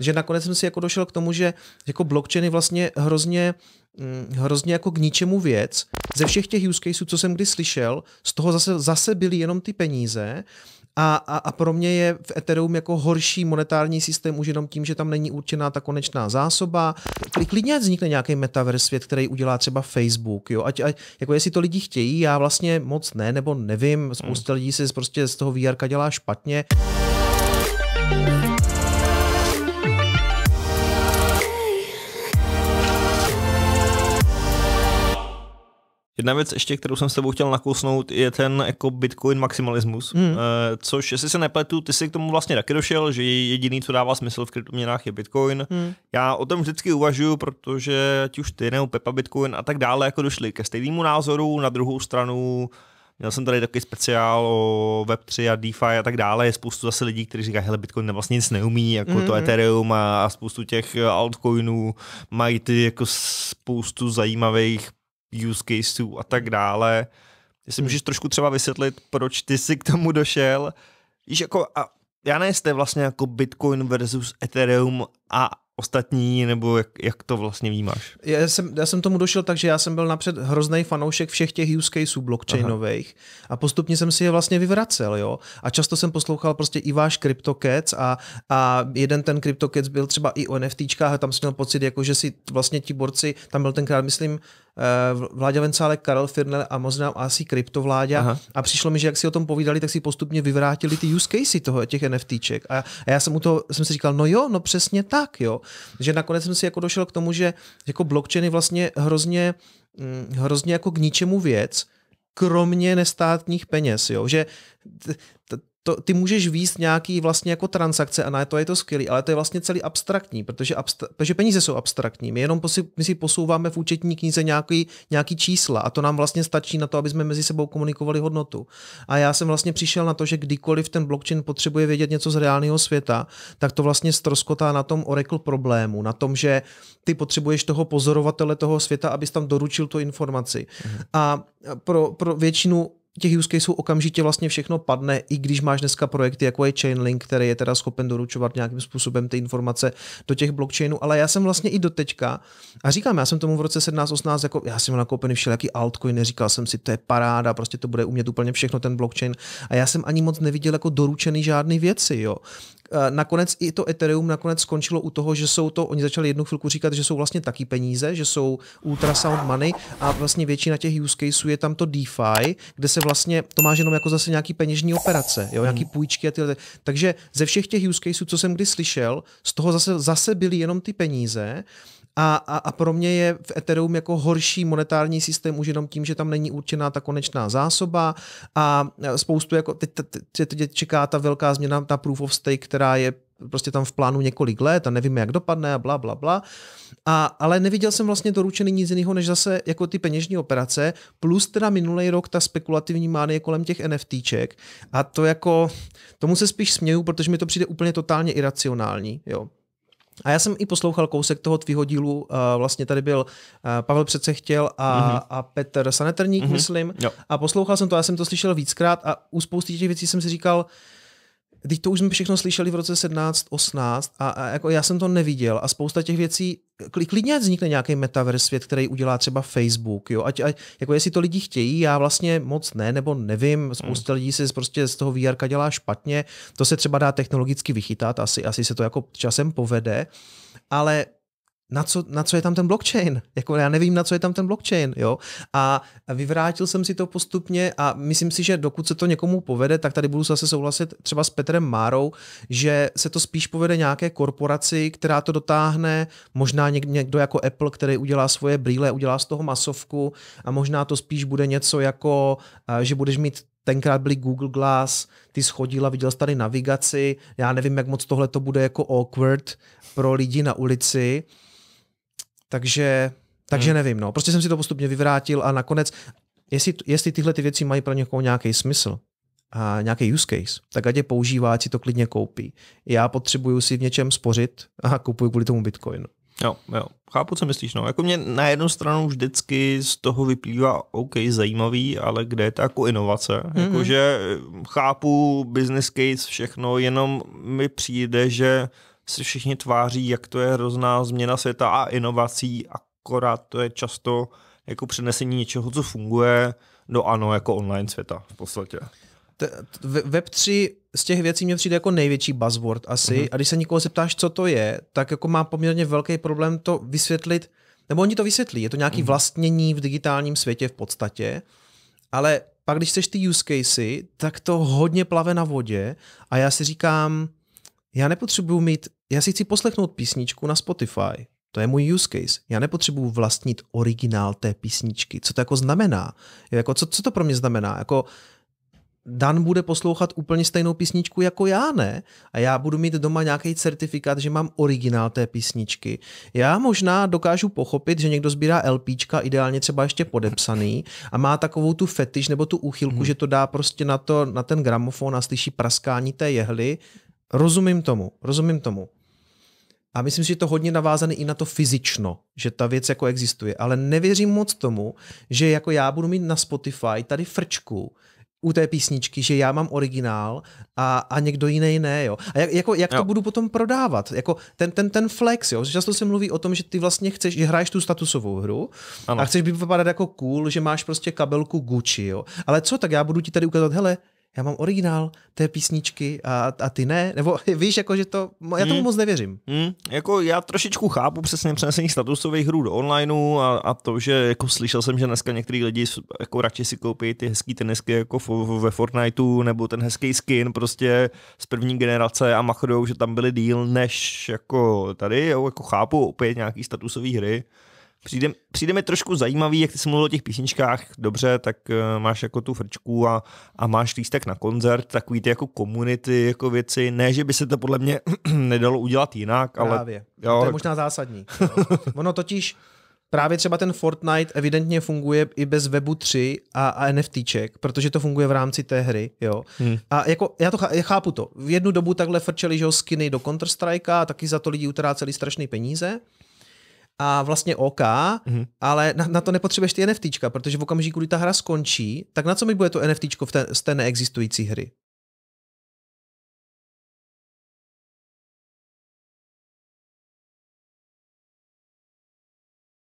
že nakonec jsem si jako došel k tomu, že jako blockchain je vlastně hrozně, mm, hrozně jako k ničemu věc. Ze všech těch use caseů, co jsem kdy slyšel, z toho zase, zase byly jenom ty peníze, a, a, a pro mě je v Ethereum jako horší monetární systém už jenom tím, že tam není určená ta konečná zásoba. Klidně vznikne nějaký metaverse svět, který udělá třeba Facebook. Jo? Ať, ať, jako jestli to lidi chtějí, já vlastně moc ne, nebo nevím. Spousta hmm. lidí se prostě z toho VR dělá špatně. Jedna věc ještě, kterou jsem s tebou chtěl nakousnout, je ten jako bitcoin maximalismus, mm. což, jestli se nepletu, ty si k tomu vlastně taky došel, že jediný, co dává smysl v kryptoměnách, je bitcoin. Hmm. Já o tom vždycky uvažuju, protože ať už ty nebo Pepa Bitcoin a tak dále jako došli ke stejnému názoru, na druhou stranu Měl jsem tady takový speciál o Web3 a DeFi a tak dále. Je spoustu zase lidí, kteří říkají, hele, Bitcoin ne vlastně nic neumí, jako mm. to hmm. Ethereum a, a spoustu těch altcoinů mají ty jako spoustu zajímavých use caseů a tak hmm. dále. Jestli hmm. můžeš trošku třeba vysvětlit, proč ty jsi k tomu došel. Víš, jako, a já nejste vlastně jako Bitcoin versus Ethereum a ostatní, nebo jak, jak to vlastně vnímáš? Já jsem, já jsem tomu došel tak, že já jsem byl napřed hrozný fanoušek všech těch use caseů blockchainových Aha. a postupně jsem si je vlastně vyvracel, jo. A často jsem poslouchal prostě i váš CryptoCats a, a jeden ten CryptoCats byl třeba i o NFTčkách a tam jsem měl pocit, jako že si vlastně ti borci, tam byl tenkrát, myslím, Eh, Vláďa Vencálek, Karel Firnel a možná asi kryptovláďa. Aha. A přišlo mi, že jak si o tom povídali, tak si postupně vyvrátili ty use casey toho, těch NFTček. A, a já jsem u toho jsem si říkal, no jo, no přesně tak, jo. Že nakonec jsem si jako došel k tomu, že jako blockchain je vlastně hrozně, hm, hrozně jako k ničemu věc, kromě nestátních peněz, jo? že t- t- to, ty můžeš výst nějaký vlastně jako transakce a na to je to skvělý, ale to je vlastně celý abstraktní, protože, abstra- protože peníze jsou abstraktní. My jenom posi- my si posouváme v účetní knize nějaký, nějaký čísla a to nám vlastně stačí na to, aby jsme mezi sebou komunikovali hodnotu. A já jsem vlastně přišel na to, že kdykoliv ten blockchain potřebuje vědět něco z reálného světa, tak to vlastně stroskotá na tom Oracle problému, na tom, že ty potřebuješ toho pozorovatele toho světa, abys tam doručil tu informaci. Mhm. A pro, pro většinu těch use caseů okamžitě vlastně všechno padne, i když máš dneska projekty, jako je Chainlink, který je teda schopen doručovat nějakým způsobem ty informace do těch blockchainů, ale já jsem vlastně i do a říkám, já jsem tomu v roce 17-18, jako já jsem nakoupený všelijaký altcoin, říkal jsem si, to je paráda, prostě to bude umět úplně všechno ten blockchain a já jsem ani moc neviděl jako doručený žádný věci, jo eh, nakonec i to Ethereum nakonec skončilo u toho, že jsou to, oni začali jednu chvilku říkat, že jsou vlastně taky peníze, že jsou ultrasound money a vlastně většina těch use caseů je tam to DeFi, kde se vlastně to máš jenom jako zase nějaký peněžní operace, jo, nějaký hmm. půjčky a tyhle. Takže ze všech těch use caseů, co jsem kdy slyšel, z toho zase, zase byly jenom ty peníze, a, a, a pro mě je v Ethereum jako horší monetární systém už jenom tím, že tam není určená ta konečná zásoba a spoustu jako teď, teď, teď čeká ta velká změna, ta proof of stake, která je prostě tam v plánu několik let a nevíme, jak dopadne a bla, bla, bla. A, ale neviděl jsem vlastně doručený nic jiného, než zase jako ty peněžní operace, plus teda minulý rok ta spekulativní mánie kolem těch NFTček a to jako, tomu se spíš směju, protože mi to přijde úplně totálně iracionální, jo. A já jsem i poslouchal kousek toho tvýho dílu, eh, vlastně tady byl eh, Pavel přece chtěl a, mm-hmm. a Petr Sanetrník, mm-hmm. myslím. Jo. A poslouchal jsem to, já jsem to slyšel víckrát a u spousty těch věcí jsem si říkal, Teď to už jsme všechno slyšeli v roce 17, 18 a, a jako já jsem to neviděl a spousta těch věcí, klidně vznikne nějaký metaverse svět, který udělá třeba Facebook, jo, ať, ať jako jestli to lidi chtějí, já vlastně moc ne, nebo nevím, spousta hmm. lidí se prostě z toho VR dělá špatně, to se třeba dá technologicky vychytat, asi, asi se to jako časem povede, ale na co, na co je tam ten blockchain. Jako já nevím, na co je tam ten blockchain. Jo? A vyvrátil jsem si to postupně a myslím si, že dokud se to někomu povede, tak tady budu zase souhlasit třeba s Petrem Márou, že se to spíš povede nějaké korporaci, která to dotáhne, možná někdo jako Apple, který udělá svoje brýle, udělá z toho masovku a možná to spíš bude něco jako, že budeš mít tenkrát byly Google Glass, ty schodil a viděl jsi tady navigaci, já nevím, jak moc tohle to bude jako awkward pro lidi na ulici, takže, takže hmm. nevím, no. Prostě jsem si to postupně vyvrátil a nakonec, jestli, jestli tyhle ty věci mají pro někoho nějaký smysl, a nějaký use case, tak ať je používá, ať si to klidně koupí. Já potřebuju si v něčem spořit a kupuju kvůli tomu Bitcoin. Jo, jo, chápu, co myslíš. No. Jako mě na jednu stranu vždycky z toho vyplývá OK, zajímavý, ale kde je to jako inovace? Mm-hmm. Jakože chápu business case, všechno, jenom mi přijde, že se všichni tváří, jak to je hrozná změna světa a inovací, akorát to je často jako přenesení něčeho, co funguje do ano, jako online světa v podstatě. Web 3 z těch věcí mě přijde jako největší buzzword asi uh-huh. a když se někoho zeptáš, co to je, tak jako má poměrně velký problém to vysvětlit, nebo oni to vysvětlí, je to nějaký uh-huh. vlastnění v digitálním světě v podstatě, ale pak když chceš ty use casey, tak to hodně plave na vodě a já si říkám, já nepotřebuju mít já si chci poslechnout písničku na Spotify. To je můj use case. Já nepotřebuji vlastnit originál té písničky. Co to jako znamená? Jako, co, co to pro mě znamená? Jako, Dan bude poslouchat úplně stejnou písničku jako já, ne? A já budu mít doma nějaký certifikát, že mám originál té písničky. Já možná dokážu pochopit, že někdo sbírá LPčka, ideálně třeba ještě podepsaný, a má takovou tu fetiš nebo tu úchylku, hmm. že to dá prostě na, to, na ten gramofon a slyší praskání té jehly. Rozumím tomu, rozumím tomu. A myslím si, že to hodně navázané i na to fyzično, že ta věc jako existuje. Ale nevěřím moc tomu, že jako já budu mít na Spotify tady frčku, u té písničky, že já mám originál a, a někdo jiný ne, jo. A jak, jako, jak jo. to budu potom prodávat? Jako ten, ten, ten flex, jo. Často se mluví o tom, že ty vlastně chceš, že hraješ tu statusovou hru ano. a chceš vypadat jako cool, že máš prostě kabelku Gucci, jo. Ale co, tak já budu ti tady ukázat, hele, já mám originál té písničky a, a ty ne, nebo víš, jako, že to, já tomu hmm. moc nevěřím. Hmm. Jako já trošičku chápu přesně přenesení statusových hrů do onlineu a, a to, že jako slyšel jsem, že dneska některý lidi jako radši si koupí ty hezký tenisky jako v, v, ve Fortniteu nebo ten hezký skin prostě z první generace a machodou, že tam byly díl než jako tady, jo, jako chápu opět nějaký statusové hry, Přijde, přijde mi trošku zajímavý, jak ty jsi mluvil o těch písničkách, dobře, tak uh, máš jako tu frčku a, a máš lístek na koncert, takový ty jako komunity, jako věci, ne, že by se to podle mě nedalo udělat jinak, právě. ale... Právě, jo, to je možná zásadní. Jo. ono totiž, právě třeba ten Fortnite evidentně funguje i bez webu 3 a, a NFTček, protože to funguje v rámci té hry, jo. Hmm. A jako, já to já chápu to. V jednu dobu takhle frčeli, že jo, skiny do Counter-Strike a taky za to lidi utráceli strašné peníze a vlastně OK, mm-hmm. ale na, na to nepotřebuješ ty NFTčka, protože v okamžiku, kdy ta hra skončí, tak na co mi bude to NFTčko v té, z té neexistující hry?